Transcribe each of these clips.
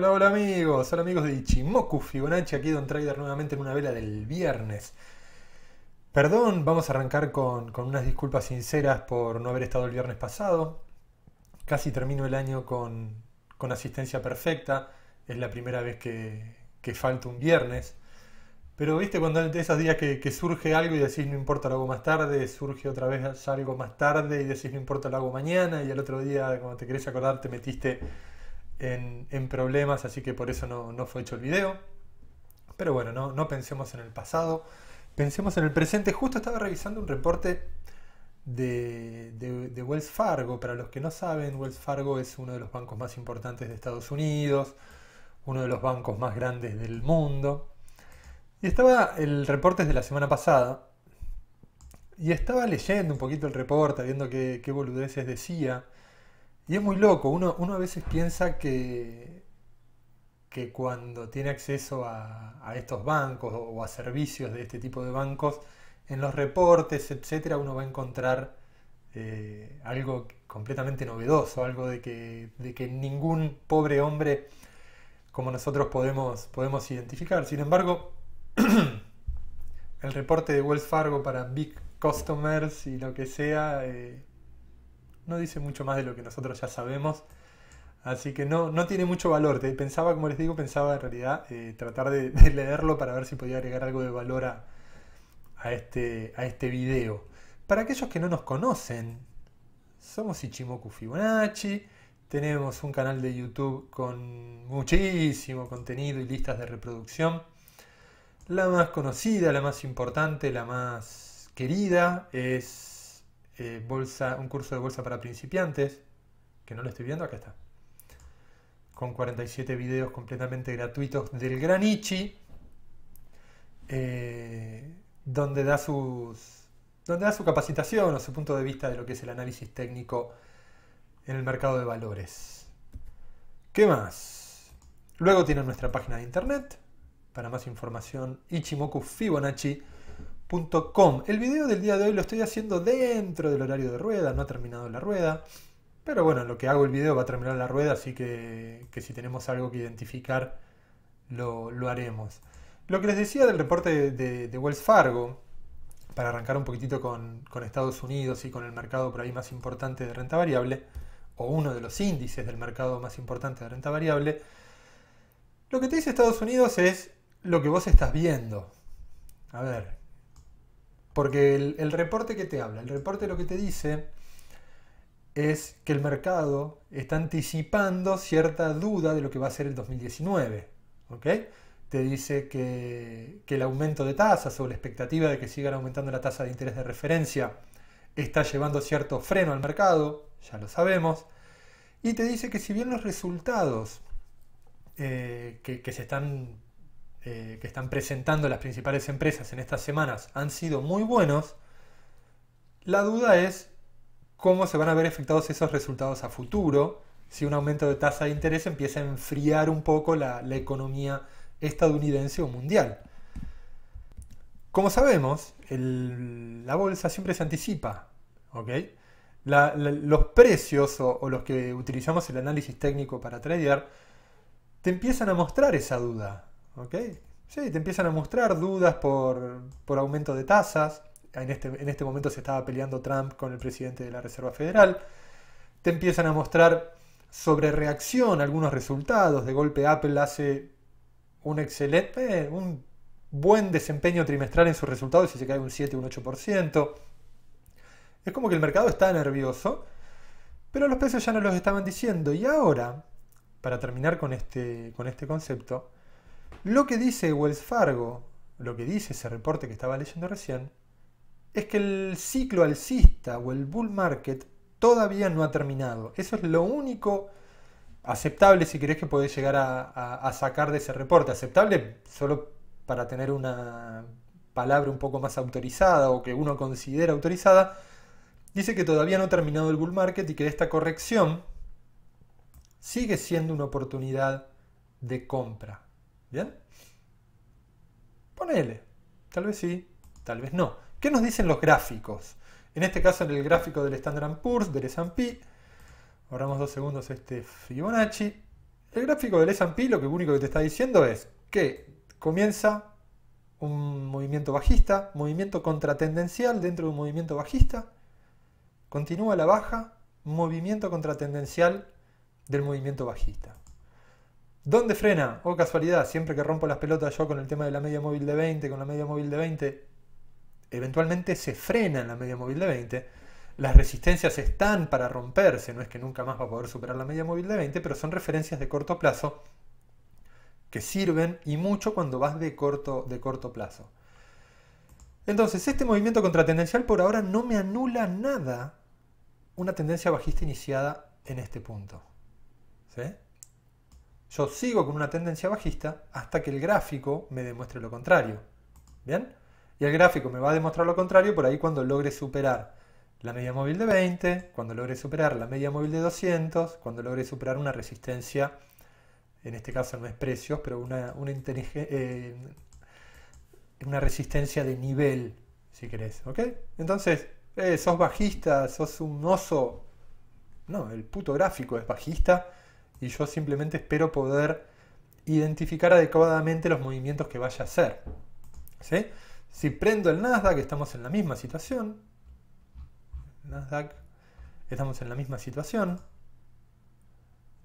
Hola, hola amigos, hola amigos de Ichimoku Fibonacci, aquí Don Trader nuevamente en una vela del viernes. Perdón, vamos a arrancar con, unas disculpas sinceras por no haber estado el viernes pasado. Casi termino el año con, asistencia perfecta, es la primera vez que, falta un viernes. Pero viste, cuando de esos días que, surge algo y decís no importa, lo hago más tarde, surge otra vez algo más tarde y decís no importa, lo hago mañana, y al otro día, cuando te querés acordar, te metiste en, problemas, así que por eso no, fue hecho el video. Pero bueno, no, pensemos en el pasado, pensemos en el presente. Justo estaba revisando un reporte de, Wells Fargo. Para los que no saben, Wells Fargo es uno de los bancos más importantes de Estados Unidos, uno de los bancos más grandes del mundo. Y estaba el reporte es de la semana pasada. Y estaba leyendo un poquito el reporte, viendo qué, qué boludeces decía. Y es muy loco, uno, a veces piensa que, que cuando tiene acceso a, estos bancos o a servicios de este tipo de bancos, en los reportes, etcétera, uno va a encontrar eh, algo completamente novedoso, algo de que, que, ningún pobre hombre como nosotros podemos, podemos identificar. Sin embargo, el reporte de Wells Fargo para Big Customers y lo que sea eh, no dice mucho más de lo que nosotros ya sabemos. Así que no, no tiene mucho valor. Pensaba, como les digo, pensaba en realidad eh, tratar de, leerlo para ver si podía agregar algo de valor a, este, a este video. Para aquellos que no nos conocen, somos Ichimoku Fibonacci. Tenemos un canal de YouTube con muchísimo contenido y listas de reproducción. La más conocida, la más importante, la más querida es eh, bolsa, un curso de bolsa para principiantes, que no lo estoy viendo, acá está. Con 47 videos completamente gratuitos del gran Ichi eh, donde, da sus, donde da su capacitación o su punto de vista de lo que es el análisis técnico en el mercado de valores. ¿Qué más? Luego tienen nuestra página de internet para más información, Ichimoku Fibonacci el video del día de hoy lo estoy haciendo dentro del horario de rueda, no ha terminado la rueda. Pero bueno, lo que hago el video va a terminar la rueda, así que, si tenemos algo que identificar, lo, haremos. Lo que les decía del reporte de, Wells Fargo, para arrancar un poquitito con, Estados Unidos y con el mercado por ahí más importante de renta variable, o uno de los índices del mercado más importante de renta variable, lo que te dice Estados Unidos es lo que vos estás viendo. A ver, porque el, reporte que te habla, el reporte lo que te dice es que el mercado está anticipando cierta duda de lo que va a ser el 2019. ¿ok? Te dice que, el aumento de tasas o la expectativa de que sigan aumentando la tasa de interés de referencia está llevando cierto freno al mercado, ya lo sabemos, y te dice que si bien los resultados eh, que, que se están eh, que están presentando las principales empresas en estas semanas han sido muy buenos, la duda es cómo se van a ver afectados esos resultados a futuro si un aumento de tasa de interés empieza a enfriar un poco la, economía estadounidense o mundial. Como sabemos, la bolsa siempre se anticipa, los precios o, los que utilizamos el análisis técnico para trader te empiezan a mostrar esa duda, ¿ok? Sí, te empiezan a mostrar dudas por, aumento de tasas. Este, en este, momento se estaba peleando Trump con el presidente de la Reserva Federal. Te empiezan a mostrar sobre reacción algunos resultados. De golpe Apple hace un excelente, eh, un buen desempeño trimestral en sus resultados y se cae un 7, un 8%. Es como que el mercado está nervioso, pero los precios ya no los estaban diciendo. Y ahora, para terminar con este, con este concepto, lo que dice Wells Fargo, lo que dice ese reporte que estaba leyendo recién, es que el ciclo alcista o el bull market todavía no ha terminado. Eso es lo único aceptable, si querés, que podés llegar a, a sacar de ese reporte. Aceptable solo para tener una palabra un poco más autorizada o que uno considera autorizada, dice que todavía no ha terminado el bull market y que esta corrección sigue siendo una oportunidad de compra. ¿Bien? Ponele. Tal vez sí, tal vez no. ¿Qué nos dicen los gráficos? En este caso, en el gráfico del Standard Poor's, del S&P, ahorramos dos segundos este Fibonacci. El gráfico del S&P lo que único que te está diciendo es que comienza un movimiento bajista, movimiento contratendencial dentro de un movimiento bajista, continúa la baja, movimiento contratendencial del movimiento bajista. ¿Dónde frena? Oh, casualidad, siempre que rompo las pelotas yo con el tema de la media móvil de 20, con la media móvil de 20, eventualmente se frena en la media móvil de 20. Las resistencias están para romperse, no es que nunca más va a poder superar la media móvil de 20, pero son referencias de corto plazo que sirven y mucho cuando vas de corto, de corto plazo. Entonces, este movimiento contratendencial por ahora no me anula nada una tendencia bajista iniciada en este punto. ¿Sí? Yo sigo con una tendencia bajista hasta que el gráfico me demuestre lo contrario. ¿Bien? Y el gráfico me va a demostrar lo contrario por ahí cuando logre superar la media móvil de 20, cuando logre superar la media móvil de 200, cuando logre superar una resistencia, en este caso no es precios, pero una, eh, una, resistencia de nivel, si querés, ¿ok? Entonces, eh, sos bajista, sos un oso. No, el puto gráfico es bajista y yo simplemente espero poder identificar adecuadamente los movimientos que vaya a hacer. Si prendo el Nasdaq, estamos en la misma situación. estamos en la misma situación.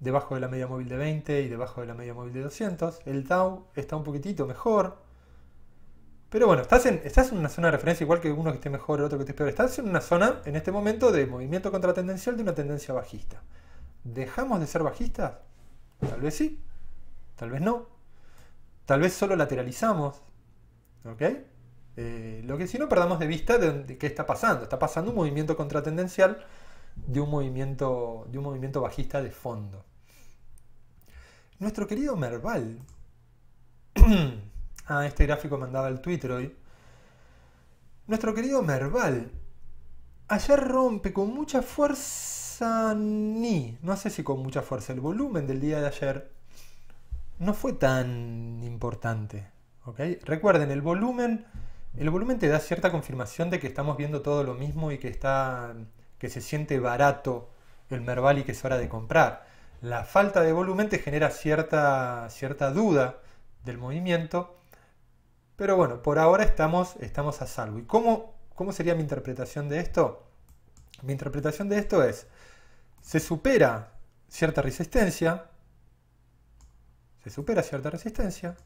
Debajo de la media móvil de 20 y debajo de la media móvil de 200. El Dow está un poquitito mejor. Pero bueno, estás en, estás en una zona de referencia igual que uno que esté mejor, el otro que esté peor. Estás en una zona, en este momento, de movimiento contratendencial de una tendencia bajista. ¿Dejamos de ser bajistas? Tal vez sí, tal vez no. Tal vez solo lateralizamos. ¿Ok? Eh, lo que si no perdamos de vista de, qué está pasando. Está pasando un movimiento contratendencial de un movimiento, de un movimiento bajista de fondo. Nuestro querido Merval. ah, este gráfico mandaba el Twitter hoy. Nuestro querido Merval. Ayer rompe con mucha fuerza ni, No sé si con mucha fuerza. El volumen del día de ayer no fue tan importante. ¿okay? Recuerden, el volumen, el volumen te da cierta confirmación de que estamos viendo todo lo mismo y que, está, que se siente barato el Merval y que es hora de comprar. La falta de volumen te genera cierta, cierta duda del movimiento. Pero bueno, por ahora estamos, estamos a salvo. ¿Y cómo sería mi interpretación de esto? Mi interpretación de esto es, se supera cierta resistencia, se supera cierta resistencia,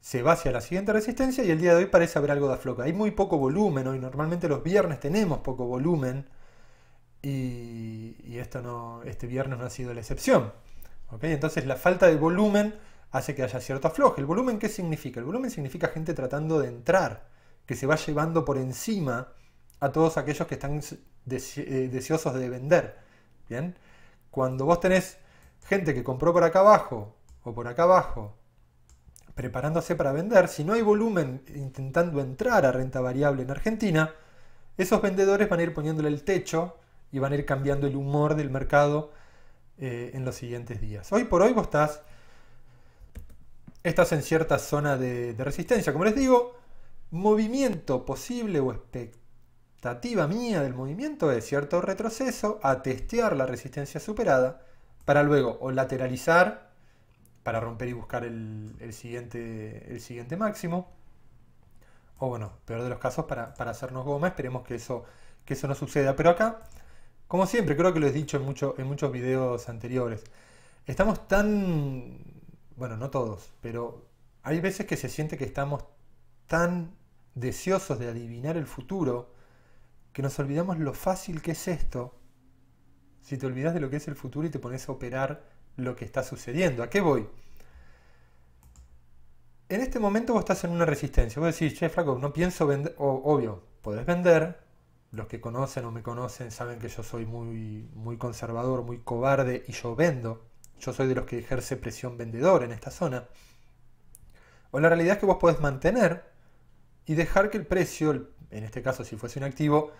se va hacia la siguiente resistencia y el día de hoy parece haber algo de afloja. Hay muy poco volumen hoy, normalmente los viernes tenemos poco volumen y, y esto no, este viernes no ha sido la excepción. Entonces la falta de volumen hace que haya cierto afloje. ¿El volumen qué significa? El volumen significa gente tratando de entrar, que se va llevando por encima a todos aquellos que están eh, deseosos de vender. Bien, cuando vos tenés gente que compró por acá abajo o por acá abajo preparándose para vender, si no hay volumen intentando entrar a renta variable en Argentina, esos vendedores van a ir poniéndole el techo y van a ir cambiando el humor del mercado eh, en los siguientes días. Hoy por hoy vos estás, estás en cierta zona de, resistencia. Como les digo, movimiento posible o espectro expectativa mía del movimiento es cierto retroceso a testear la resistencia superada para luego o lateralizar para romper y buscar el, siguiente, el siguiente máximo. O bueno, peor de los casos, para, hacernos goma, esperemos que eso, que eso no suceda. Pero acá, como siempre, creo que lo he dicho en, mucho, en muchos videos anteriores, estamos tan, bueno, no todos, pero hay veces que se siente que estamos tan deseosos de adivinar el futuro que nos olvidamos lo fácil que es esto si te olvidas de lo que es el futuro y te pones a operar lo que está sucediendo. ¿A qué voy? En este momento vos estás en una resistencia. Vos decís, che, flaco, no pienso vender. Obvio, podés vender. Los que conocen o me conocen saben que yo soy muy, muy conservador, muy cobarde y yo vendo. Yo soy de los que ejerce presión vendedor en esta zona. O la realidad es que vos podés mantener y dejar que el precio, en este caso si fuese un activo,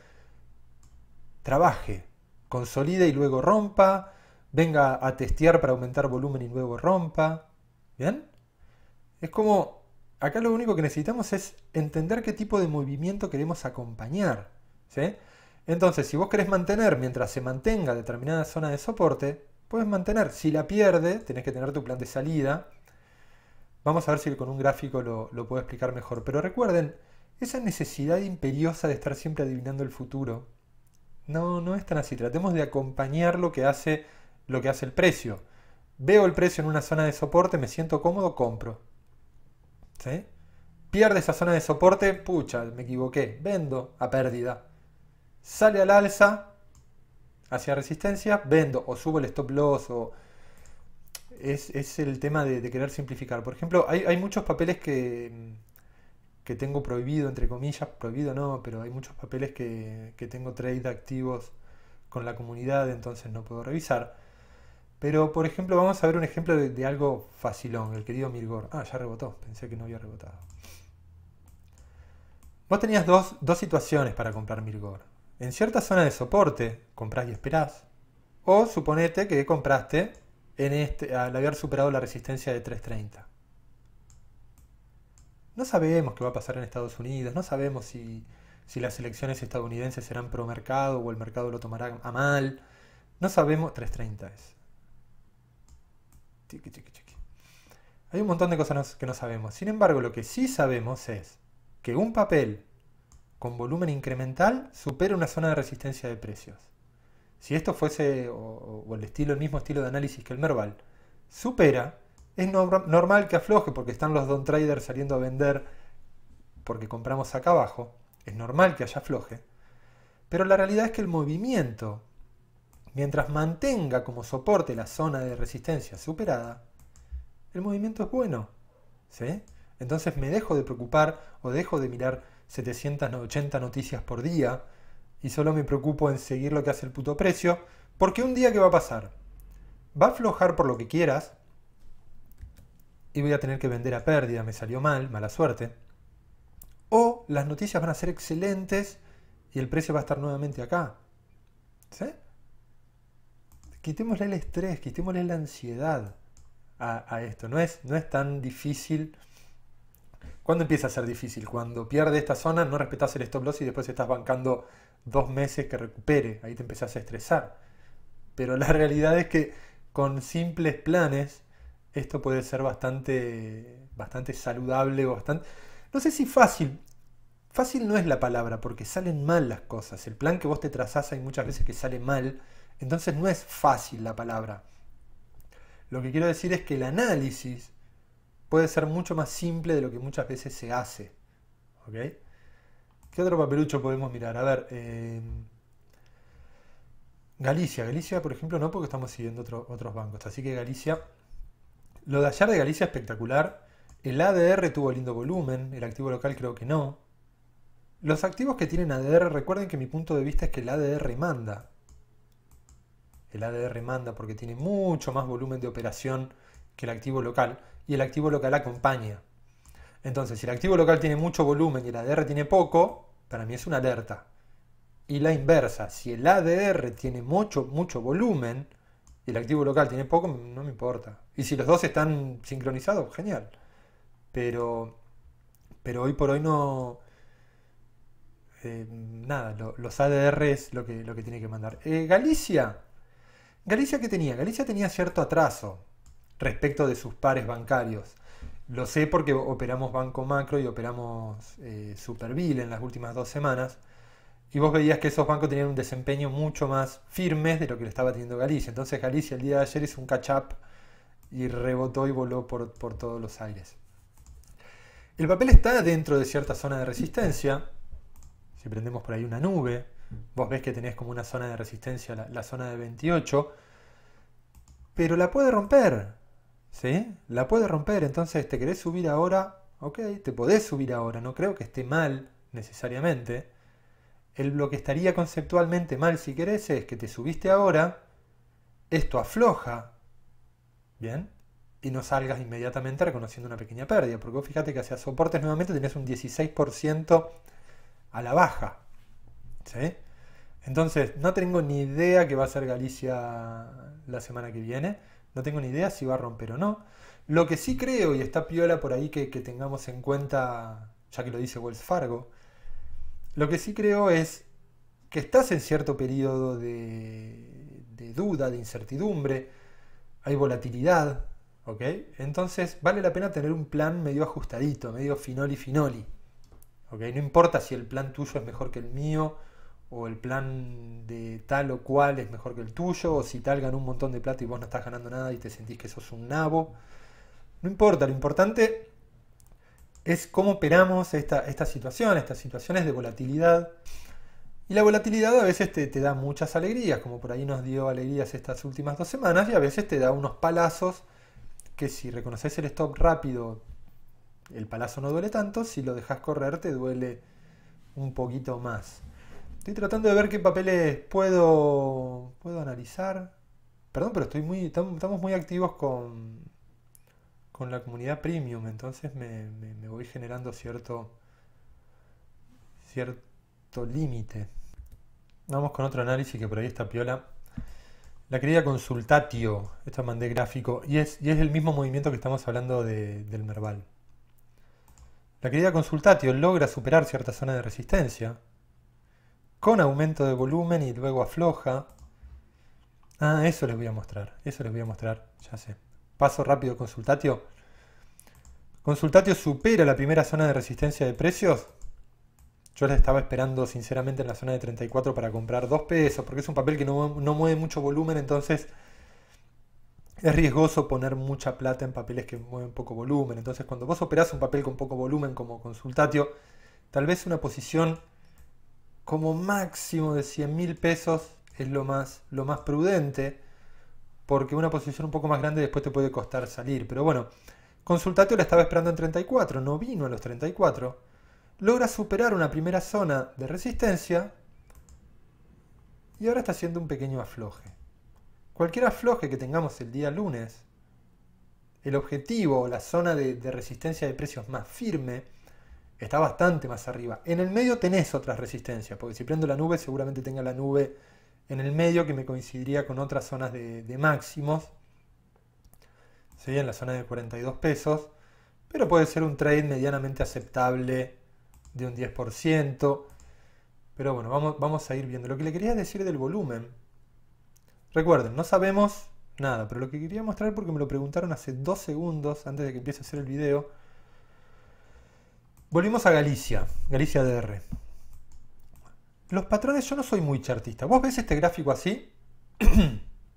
trabaje, consolide y luego rompa, venga a testear para aumentar volumen y luego rompa. ¿Bien? Es como, acá lo único que necesitamos es entender qué tipo de movimiento queremos acompañar. ¿sí? Entonces, si vos querés mantener mientras se mantenga determinada zona de soporte, puedes mantener. Si la pierde, tenés que tener tu plan de salida. Vamos a ver si con un gráfico lo puedo explicar mejor. Pero recuerden, esa necesidad imperiosa de estar siempre adivinando el futuro. No, no es tan así. Tratemos de acompañar lo que hace, lo que hace el precio. Veo el precio en una zona de soporte, me siento cómodo, compro. ¿Sí? Pierde esa zona de soporte, pucha, me equivoqué, vendo a pérdida. Sale al alza, hacia resistencia, vendo o subo el stop loss o... Es, el tema de, querer simplificar. Por ejemplo, hay muchos papeles que, que tengo prohibido, entre comillas, prohibido no, pero hay muchos papeles que, tengo trade activos con la comunidad, entonces no puedo revisar. Pero, por ejemplo, vamos a ver un ejemplo de, algo facilón, el querido Mirgor. Ah, ya rebotó, pensé que no había rebotado. Vos tenías dos, situaciones para comprar Mirgor. En cierta zona de soporte, compras y esperás. O suponete que compraste en este, al haber superado la resistencia de 330 no sabemos qué va a pasar en Estados Unidos, no sabemos si, las elecciones estadounidenses serán pro mercado o el mercado lo tomará a mal. No sabemos. 3.30 es. Hay un montón de cosas que no sabemos. Sin embargo, lo que sí sabemos es que un papel con volumen incremental supera una zona de resistencia de precios. Si esto fuese, o, el estilo, el mismo estilo de análisis que el Merval, supera, es normal que afloje porque están los don traders saliendo a vender porque compramos acá abajo. Es normal que haya afloje. Pero la realidad es que el movimiento, mientras mantenga como soporte la zona de resistencia superada, el movimiento es bueno. ¿sí? Entonces me dejo de preocupar o dejo de mirar 780 noticias por día y solo me preocupo en seguir lo que hace el puto precio, porque un día que va a pasar, va a aflojar por lo que quieras, y voy a tener que vender a pérdida, me salió mal, mala suerte. O las noticias van a ser excelentes y el precio va a estar nuevamente acá. ¿Sí? Quitémosle el estrés, quitémosle la ansiedad a, esto. No es, no es tan difícil. ¿Cuándo empieza a ser difícil? Cuando pierde esta zona, no respetas el stop loss y después estás bancando dos meses que recupere. Ahí te empezás a estresar. Pero la realidad es que con simples planes esto puede ser bastante, bastante saludable bastante... No sé si fácil. Fácil no es la palabra porque salen mal las cosas. El plan que vos te trazás hay muchas veces que sale mal. Entonces no es fácil la palabra. Lo que quiero decir es que el análisis puede ser mucho más simple de lo que muchas veces se hace. ¿Ok? ¿Qué otro papelucho podemos mirar? A ver. Eh, Galicia. Galicia, por ejemplo, no porque estamos siguiendo otros bancos. Así que Galicia lo de ayer de Galicia espectacular. El ADR tuvo lindo volumen, el activo local creo que no. Los activos que tienen ADR, recuerden que mi punto de vista es que el ADR manda. El ADR manda porque tiene mucho más volumen de operación que el activo local y el activo local acompaña. Entonces, si el activo local tiene mucho volumen y el ADR tiene poco, para mí es una alerta. Y la inversa, si el ADR tiene mucho, mucho volumen y el activo local tiene poco, no me importa. Y si los dos están sincronizados, genial. Pero, pero hoy por hoy no... Eh, nada, los ADR es lo que, lo que tiene que mandar. Eh, Galicia. Galicia ¿qué tenía? Galicia tenía cierto atraso respecto de sus pares bancarios. Lo sé porque operamos Banco Macro y operamos eh, Superville en las últimas dos semanas y vos veías que esos bancos tenían un desempeño mucho más firme de lo que le estaba teniendo Galicia. Entonces Galicia el día de ayer hizo un catch-up y rebotó y voló por, todos los aires. El papel está dentro de cierta zona de resistencia. Si prendemos por ahí una nube, vos ves que tenés como una zona de resistencia, la, zona de 28, pero la puede romper. ¿Sí? La puede romper, entonces te querés subir ahora, ok, te podés subir ahora, no creo que esté mal necesariamente lo que estaría conceptualmente mal, si querés, es que te subiste ahora, esto afloja, ¿bien? Y no salgas inmediatamente reconociendo una pequeña pérdida, porque vos fíjate que hacia soportes nuevamente tenés un 16% a la baja, ¿sí? Entonces, no tengo ni idea qué va a ser Galicia la semana que viene, no tengo ni idea si va a romper o no. Lo que sí creo, y está piola por ahí que, que tengamos en cuenta, ya que lo dice Wells Fargo, lo que sí creo es que estás en cierto periodo de, duda, de incertidumbre, hay volatilidad, ¿ok? Entonces vale la pena tener un plan medio ajustadito, medio finoli finoli, ¿ok? No importa si el plan tuyo es mejor que el mío, o el plan de tal o cual es mejor que el tuyo, o si tal ganó un montón de plata y vos no estás ganando nada y te sentís que sos un nabo. No importa, lo importante es cómo operamos esta, situación, estas situaciones de volatilidad. Y la volatilidad a veces te, te, da muchas alegrías, como por ahí nos dio alegrías estas últimas dos semanas, y a veces te da unos palazos que si reconoces el stop rápido, el palazo no duele tanto, si lo dejas correr te duele un poquito más. Estoy tratando de ver qué papeles puedo, puedo analizar. Perdón, pero estoy muy, estamos muy activos con, con la comunidad premium, entonces me, voy generando cierto, cierto límite. Vamos con otro análisis que por ahí está piola. La querida consultatio, Esto mandé gráfico, y es, es el mismo movimiento que estamos hablando del Merval. La querida consultatio logra superar cierta zona de resistencia, con aumento de volumen y luego afloja. Ah, eso les voy a mostrar, eso les voy a mostrar, ya sé paso rápido consultatio. Consultatio supera la primera zona de resistencia de precios. Yo les estaba esperando sinceramente en la zona de 34 para comprar 2 pesos, porque es un papel que no, mueve mucho volumen, entonces es riesgoso poner mucha plata en papeles que mueven poco volumen. Entonces cuando vos operás un papel con poco volumen como consultatio, tal vez una posición como máximo de 100 mil pesos es lo más, lo más prudente porque una posición un poco más grande después te puede costar salir. Pero bueno, Consultatio la estaba esperando en 34, no vino a los 34. Logra superar una primera zona de resistencia y ahora está haciendo un pequeño afloje. Cualquier afloje que tengamos el día lunes, el objetivo o la zona de, de resistencia de precios más firme está bastante más arriba. En el medio tenés otras resistencias, porque si prendo la nube seguramente tenga la nube en el medio que me coincidiría con otras zonas de, máximos, Sería en la zona de 42 pesos, pero puede ser un trade medianamente aceptable de un 10%, pero bueno, vamos, vamos a ir viendo. Lo que le quería decir del volumen, recuerden, no sabemos nada, pero lo que quería mostrar porque me lo preguntaron hace dos segundos antes de que empiece a hacer el video, volvimos a Galicia, Galicia DR los patrones, yo no soy muy chartista. Vos ves este gráfico así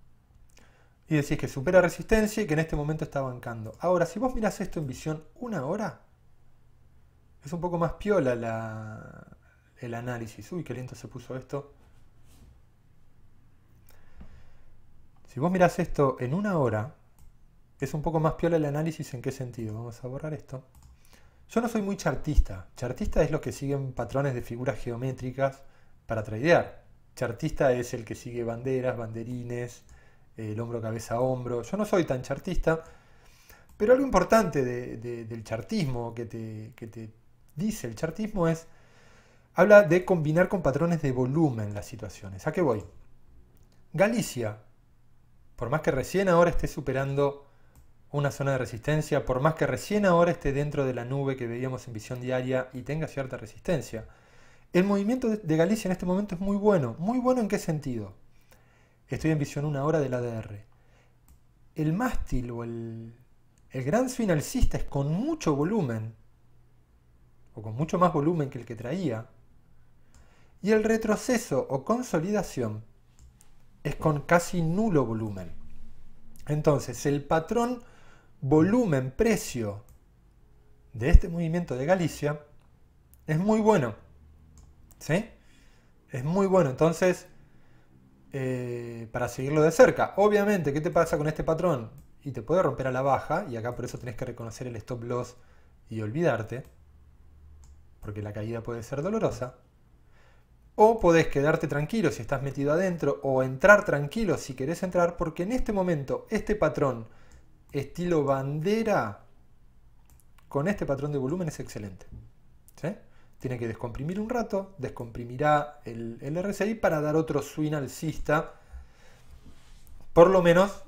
y decís que supera resistencia y que en este momento está bancando. Ahora, si vos mirás esto en visión una hora, es un poco más piola el análisis. Uy, qué lento se puso esto. Si vos mirás esto en una hora, es un poco más piola el análisis en qué sentido. Vamos a borrar esto. Yo no soy muy chartista. Chartista es lo que siguen patrones de figuras geométricas para tradear. Chartista es el que sigue banderas, banderines, el hombro cabeza hombro. Yo no soy tan chartista, pero algo importante del chartismo que te, que te dice el chartismo es, habla de combinar con patrones de volumen las situaciones. ¿A qué voy? Galicia, por más que recién ahora esté superando una zona de resistencia, por más que recién ahora esté dentro de la nube que veíamos en visión diaria y tenga cierta resistencia, el movimiento de Galicia en este momento es muy bueno. ¿Muy bueno en qué sentido? Estoy en visión una hora del ADR. El mástil o el, el gran finalista es con mucho volumen, o con mucho más volumen que el que traía. Y el retroceso o consolidación es con casi nulo volumen. Entonces, el patrón volumen-precio de este movimiento de Galicia es muy bueno. ¿Sí? Es muy bueno. Entonces, eh, para seguirlo de cerca, obviamente, ¿qué te pasa con este patrón? Y te puede romper a la baja, y acá por eso tenés que reconocer el stop loss y olvidarte, porque la caída puede ser dolorosa. O podés quedarte tranquilo si estás metido adentro, o entrar tranquilo si querés entrar, porque en este momento este patrón estilo bandera con este patrón de volumen es excelente. ¿Sí? tiene que descomprimir un rato, descomprimirá el, RSI para dar otro swing alcista, por lo menos,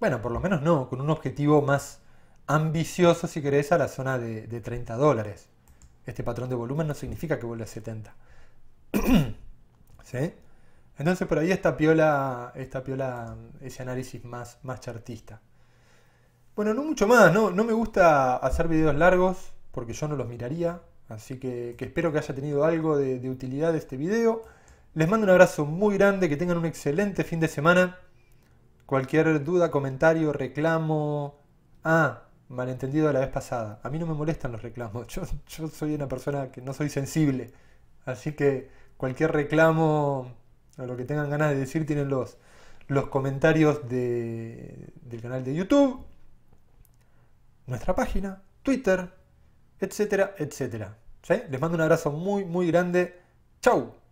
bueno, por lo menos no, con un objetivo más ambicioso, si querés, a la zona de, 30 dólares. Este patrón de volumen no significa que vuelva a 70. ¿Sí? Entonces por ahí está piola, esta piola ese análisis más, más chartista. Bueno, no mucho más, no, no me gusta hacer videos largos porque yo no los miraría, Así que, espero que haya tenido algo de, de utilidad este video. Les mando un abrazo muy grande, que tengan un excelente fin de semana. Cualquier duda, comentario, reclamo. Ah, malentendido de la vez pasada. A mí no me molestan los reclamos. Yo, soy una persona que no soy sensible. Así que cualquier reclamo o lo que tengan ganas de decir, tienen los, los comentarios del canal de YouTube, nuestra página, Twitter, etcétera, etcétera. Les mando un abrazo muy, muy grande. chao